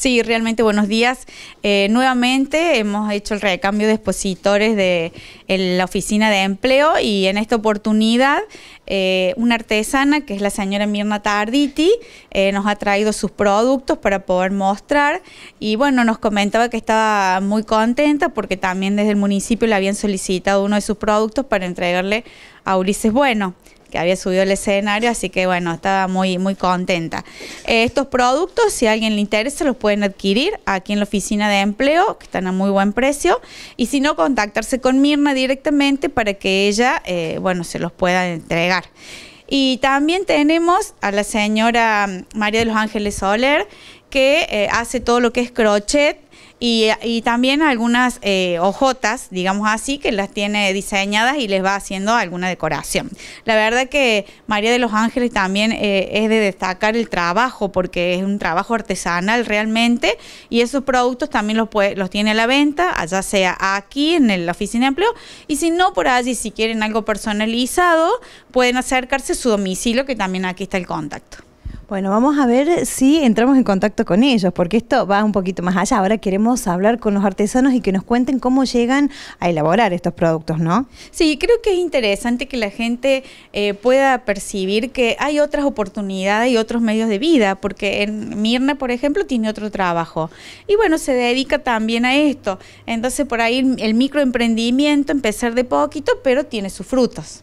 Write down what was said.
Sí, realmente buenos días. Eh, nuevamente hemos hecho el recambio de expositores de la oficina de empleo y en esta oportunidad eh, una artesana que es la señora Mirna Tarditi eh, nos ha traído sus productos para poder mostrar y bueno, nos comentaba que estaba muy contenta porque también desde el municipio le habían solicitado uno de sus productos para entregarle a Ulises Bueno que había subido el escenario, así que bueno, estaba muy, muy contenta. Eh, estos productos, si a alguien le interesa, los pueden adquirir aquí en la oficina de empleo, que están a muy buen precio, y si no, contactarse con Mirna directamente para que ella, eh, bueno, se los pueda entregar. Y también tenemos a la señora María de los Ángeles Soler, que eh, hace todo lo que es crochet, y, también algunas eh, hojotas, digamos así, que las tiene diseñadas y les va haciendo alguna decoración. La verdad que María de los Ángeles también eh, es de destacar el trabajo, porque es un trabajo artesanal realmente, y esos productos también los, los tiene a la venta, allá sea aquí en la oficina de empleo, y si no, por allí, si quieren algo personalizado, pueden acercarse a su domicilio, que también aquí está el contacto. Bueno, vamos a ver si entramos en contacto con ellos, porque esto va un poquito más allá. Ahora queremos hablar con los artesanos y que nos cuenten cómo llegan a elaborar estos productos, ¿no? Sí, creo que es interesante que la gente eh, pueda percibir que hay otras oportunidades y otros medios de vida, porque en Mirna, por ejemplo, tiene otro trabajo. Y bueno, se dedica también a esto. Entonces, por ahí el microemprendimiento, empezar de poquito, pero tiene sus frutos.